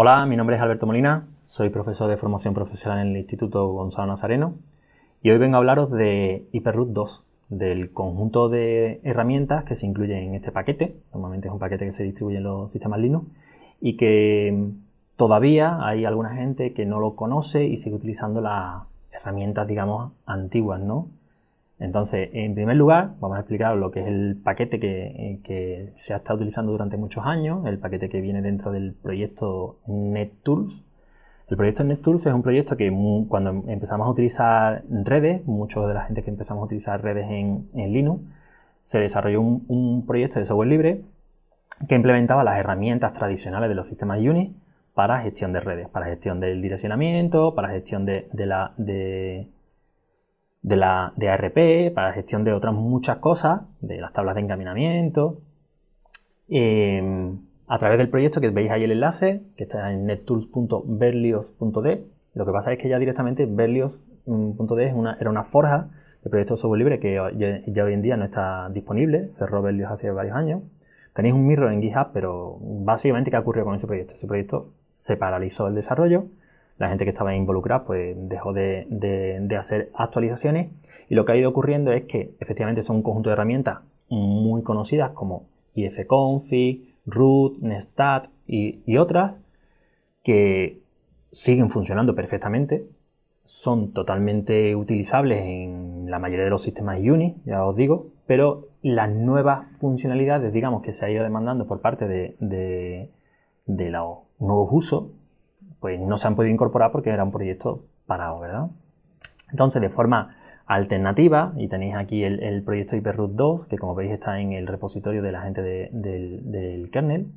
Hola, mi nombre es Alberto Molina, soy profesor de formación profesional en el Instituto Gonzalo Nazareno y hoy vengo a hablaros de Hyperroot 2, del conjunto de herramientas que se incluyen en este paquete. Normalmente es un paquete que se distribuye en los sistemas Linux y que mm, todavía hay alguna gente que no lo conoce y sigue utilizando las herramientas, digamos, antiguas, ¿no? Entonces, en primer lugar, vamos a explicar lo que es el paquete eh, que, se ha estado utilizando durante muchos años, el paquete que viene dentro del proyecto NetTools. El proyecto NetTools es un proyecto que cuando empezamos a utilizar redes, muchos de la gente que empezamos a utilizar redes en, Linux, se desarrolló un, proyecto de software libre que implementaba las herramientas tradicionales de los sistemas Unix para gestión de redes, para gestión del direccionamiento, para gestión de, la... De, de, la, de ARP, para la gestión de otras muchas cosas, de las tablas de encaminamiento, eh, a través del proyecto que veis ahí el enlace, que está en nettools.berlios.de Lo que pasa es que ya directamente Berlios.de era una forja de proyecto de software libre que ya, ya, hoy en día no está disponible, cerró Berlios hace varios años. Tenéis un mirror en GitHub, pero básicamente ¿qué ha ocurrido con ese proyecto? Ese proyecto se paralizó el desarrollo la gente que estaba involucrada pues dejó de, hacer actualizaciones y lo que ha ido ocurriendo es que efectivamente son un conjunto de herramientas muy conocidas como ifconfig, root, nestat y, otras que siguen funcionando perfectamente, son totalmente utilizables en la mayoría de los sistemas Unix, ya os digo, pero las nuevas funcionalidades, digamos, que se ha ido demandando por parte de, de los nuevos usos, pues no se han podido incorporar porque era un proyecto parado, ¿verdad? Entonces, de forma alternativa, y tenéis aquí el, proyecto Hyperroot 2, que como veis está en el repositorio de la gente del kernel,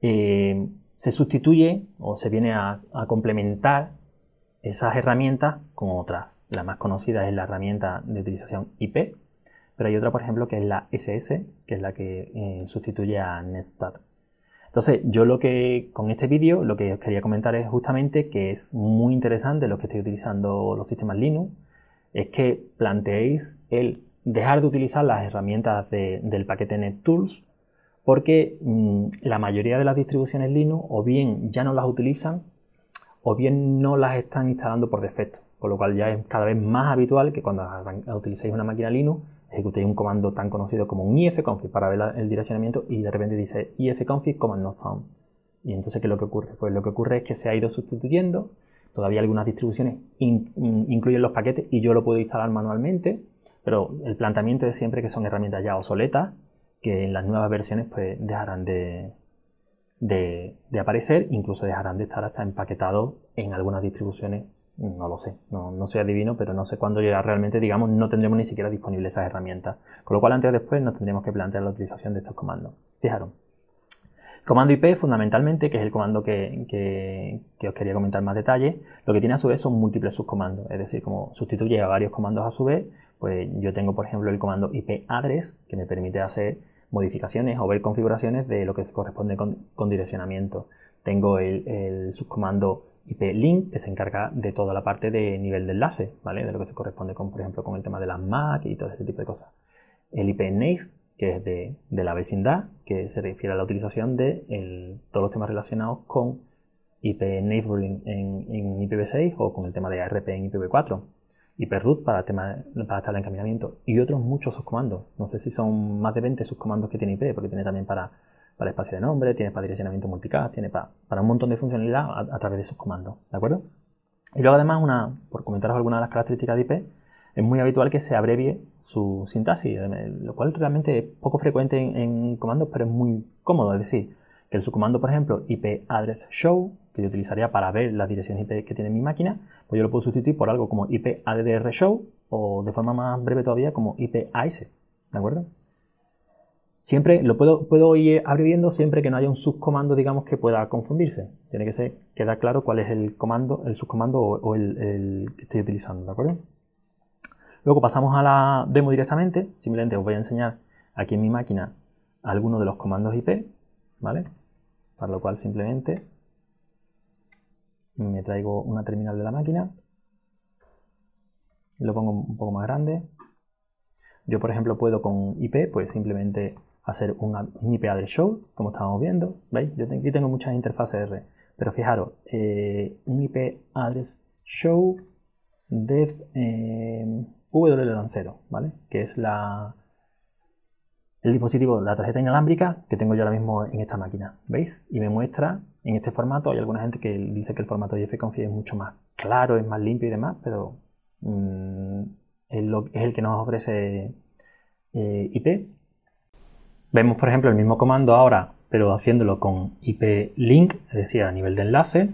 eh, se sustituye o se viene a, complementar esas herramientas con otras. La más conocida es la herramienta de utilización IP, pero hay otra, por ejemplo, que es la SS, que es la que eh, sustituye a Netstat. Entonces, yo lo que con este vídeo lo que os quería comentar es justamente que es muy interesante lo que estéis utilizando los sistemas Linux, es que planteéis el dejar de utilizar las herramientas del paquete NetTools porque mm, la mayoría de las distribuciones Linux o bien ya no las utilizan o bien no las están instalando por defecto, con lo cual ya es cada vez más habitual que cuando utilicéis una máquina Linux ejecutéis un comando tan conocido como un ifconfig para ver el direccionamiento y de repente dice ifconfig command not found. Y entonces, ¿qué es lo que ocurre? Pues lo que ocurre es que se ha ido sustituyendo, todavía algunas distribuciones mm, incluyen los paquetes y yo lo puedo instalar manualmente, pero el planteamiento es siempre que son herramientas ya obsoletas, que en las nuevas versiones pues dejarán de, de, de aparecer, incluso dejarán de estar hasta empaquetados en algunas distribuciones no lo sé, no, no soy adivino, pero no sé cuándo llegará realmente, digamos, no tendremos ni siquiera disponibles esas herramientas. Con lo cual, antes o después, nos tendremos que plantear la utilización de estos comandos. Fijaros. comando IP, fundamentalmente, que es el comando que, os quería comentar más detalle, lo que tiene a su vez son múltiples subcomandos, es decir, como sustituye a varios comandos a su vez, pues yo tengo, por ejemplo, el comando IP address, que me permite hacer modificaciones o ver configuraciones de lo que se corresponde con, direccionamiento. Tengo el, el subcomando IP link que se encarga de toda la parte de nivel de enlace, ¿vale? De lo que se corresponde con, por ejemplo, con el tema de las MAC y todo ese tipo de cosas. El IP NAVE, que es de, la vecindad, que se refiere a la utilización de todos los temas relacionados con IP neighboring en, en, IPv6 o con el tema de ARP en IPv4, ip para, para estar en encaminamiento y otros muchos subcomandos. No sé si son más de 20 subcomandos que tiene IP, porque tiene también para para espacio de nombre, tiene para direccionamiento multicast, tiene para, para un montón de funcionalidad a, través de esos comandos, ¿de acuerdo? Y luego además, una, por comentaros algunas de las características de IP, es muy habitual que se abrevie su sintaxis, lo cual realmente es poco frecuente en, en comandos, pero es muy cómodo, es decir, que el subcomando, por ejemplo, IP address show, que yo utilizaría para ver las direcciones IP que tiene mi máquina, pues yo lo puedo sustituir por algo como IP addr show o de forma más breve todavía como IP AS, ¿de acuerdo? Siempre lo puedo, puedo ir abriendo siempre que no haya un subcomando, digamos, que pueda confundirse. Tiene que ser, queda claro cuál es el comando, el subcomando o, el, que estoy utilizando, ¿de acuerdo? Luego pasamos a la demo directamente. Simplemente os voy a enseñar aquí en mi máquina alguno de los comandos IP, ¿vale? Para lo cual simplemente me traigo una terminal de la máquina. Lo pongo un poco más grande. Yo, por ejemplo, puedo con IP, pues simplemente hacer un, IP Address show, como estábamos viendo. ¿Veis? Yo aquí tengo muchas interfaces de red. Pero fijaros, eh, un IP address show dev eh, ¿vale? Que es la, el dispositivo, la tarjeta inalámbrica que tengo yo ahora mismo en esta máquina. ¿Veis? Y me muestra en este formato. Hay alguna gente que dice que el formato IFConfig es mucho más claro, es más limpio y demás, pero mm, es, lo, es el que nos ofrece eh, IP Vemos, por ejemplo, el mismo comando ahora, pero haciéndolo con IP link, es decir, a nivel de enlace.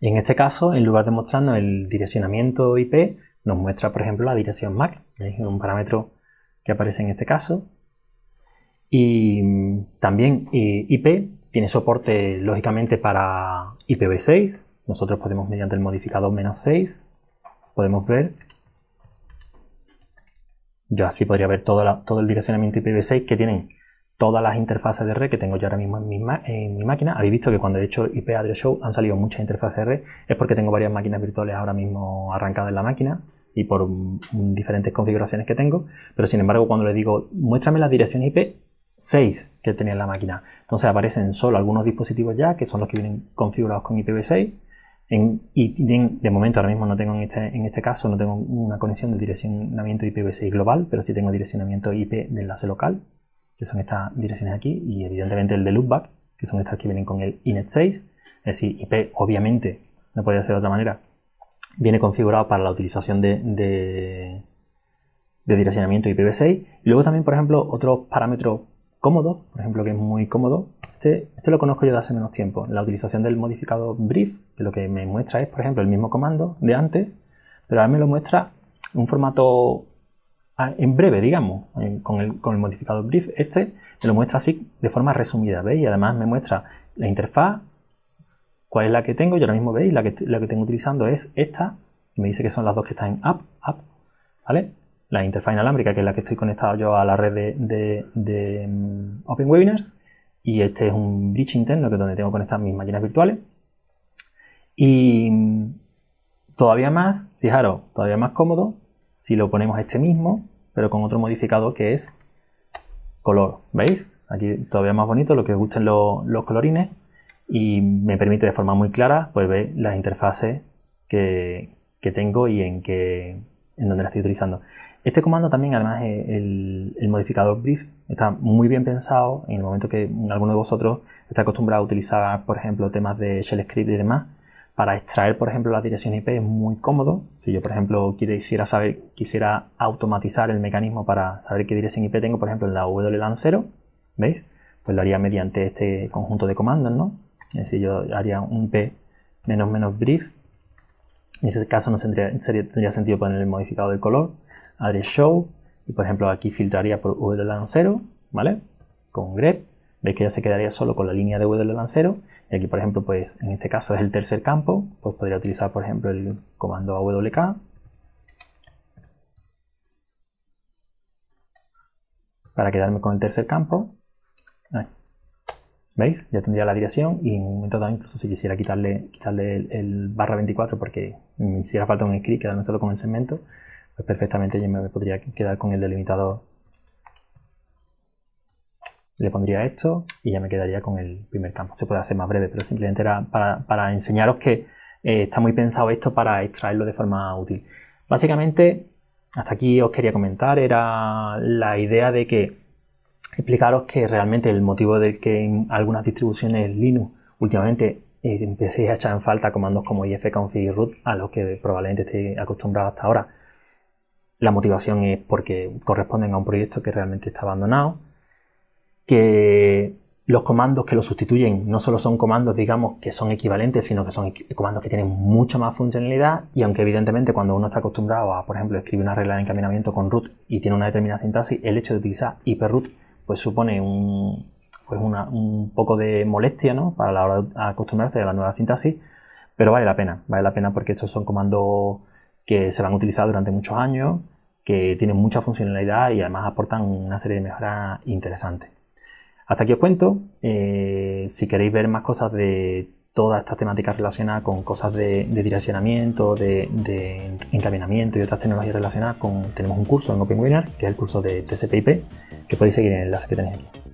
Y en este caso, en lugar de mostrarnos el direccionamiento IP, nos muestra, por ejemplo, la dirección MAC, es un parámetro que aparece en este caso. Y también eh, IP tiene soporte, lógicamente, para IPv6. Nosotros podemos, mediante el modificador menos 6, podemos ver. Yo así podría ver todo, el direccionamiento IPv6 que tienen todas las interfaces de red que tengo yo ahora mismo en mi, máquina. Habéis visto que cuando he hecho IP Address Show han salido muchas interfaces de red. Es porque tengo varias máquinas virtuales ahora mismo arrancadas en la máquina y por mm, diferentes configuraciones que tengo. Pero sin embargo, cuando le digo muéstrame las direcciones IP, 6 que tenía la máquina. Entonces aparecen solo algunos dispositivos ya, que son los que vienen configurados con IPv6. En, y de momento ahora mismo no tengo en este, en este caso no tengo una conexión de direccionamiento IPv6 global, pero sí tengo direccionamiento IP de enlace local, que son estas direcciones aquí, y evidentemente el de loopback, que son estas que vienen con el INET 6. Es decir, IP obviamente, no podría ser de otra manera, viene configurado para la utilización de, de, direccionamiento IPv6. Y luego también, por ejemplo, otro parámetro cómodo, por ejemplo, que es muy cómodo. Este, este lo conozco yo de hace menos tiempo. La utilización del modificador brief, que lo que me muestra es, por ejemplo, el mismo comando de antes, pero ahora me lo muestra un formato ah, en breve, digamos, con el, con el modificador brief. Este me lo muestra así de forma resumida, ¿veis? Y además me muestra la interfaz, cuál es la que tengo. Yo ahora mismo, ¿veis? La que, la que tengo utilizando es esta. me dice que son las dos que están en app, app, ¿vale? la interfaz inalámbrica, que es la que estoy conectado yo a la red de, mm, Open Webinars Y este es un bridge interno que es donde tengo conectadas mis máquinas virtuales. Y mm, todavía más, fijaros, todavía más cómodo si lo ponemos este mismo, pero con otro modificador que es color. ¿Veis? Aquí todavía más bonito, lo que gusten los colorines. Y me permite de forma muy clara pues, ver las interfaces que, que tengo y en qué en donde la estoy utilizando. Este comando también, además, el, modificador brief está muy bien pensado en el momento que alguno de vosotros está acostumbrado a utilizar, por ejemplo, temas de shell script y demás. Para extraer, por ejemplo, la dirección IP es muy cómodo. Si yo, por ejemplo, quisiera saber, quisiera automatizar el mecanismo para saber qué dirección IP tengo, por ejemplo, en la WLAN 0, ¿veis? Pues lo haría mediante este conjunto de comandos, ¿no? Es decir, yo haría un p menos menos brief en ese caso no tendría, sentido poner el modificado del color, add show, y por ejemplo aquí filtraría por w 0 ¿vale? Con grep, veis que ya se quedaría solo con la línea de w 0 y aquí por ejemplo, pues en este caso es el tercer campo, pues podría utilizar por ejemplo el comando awk, para quedarme con el tercer campo. ¿Veis? Ya tendría la dirección y en un momento dado, incluso si quisiera quitarle, quitarle el, barra 24 porque me mm, hiciera falta un script, quedarme solo con el segmento, pues perfectamente yo me podría quedar con el delimitador. Le pondría esto y ya me quedaría con el primer campo. Se puede hacer más breve, pero simplemente era para, enseñaros que eh, está muy pensado esto para extraerlo de forma útil. Básicamente, hasta aquí os quería comentar, era la idea de que explicaros que realmente el motivo de que en algunas distribuciones Linux últimamente eh, empecéis a echar en falta comandos como ifconfig y root a los que probablemente estéis acostumbrados hasta ahora. La motivación es porque corresponden a un proyecto que realmente está abandonado, que los comandos que lo sustituyen no solo son comandos, digamos, que son equivalentes, sino que son comandos que tienen mucha más funcionalidad y aunque evidentemente cuando uno está acostumbrado a, por ejemplo, escribir una regla de encaminamiento con root y tiene una determinada sintaxis, el hecho de utilizar hyperroot pues supone pues un, poco de molestia para la hora de acostumbrarse a la nueva sintaxis, pero vale la pena, vale la pena porque estos son comandos que se van a utilizar durante muchos años, que tienen mucha funcionalidad y además aportan una serie de mejoras interesantes. Hasta aquí os cuento, eh, si queréis ver más cosas de todas estas temáticas relacionadas con cosas de, direccionamiento, de, encaminamiento y otras tecnologías relacionadas Tenemos un curso en Winner, que es el curso de TCPIP, que podéis seguir en el enlace que tenéis aquí.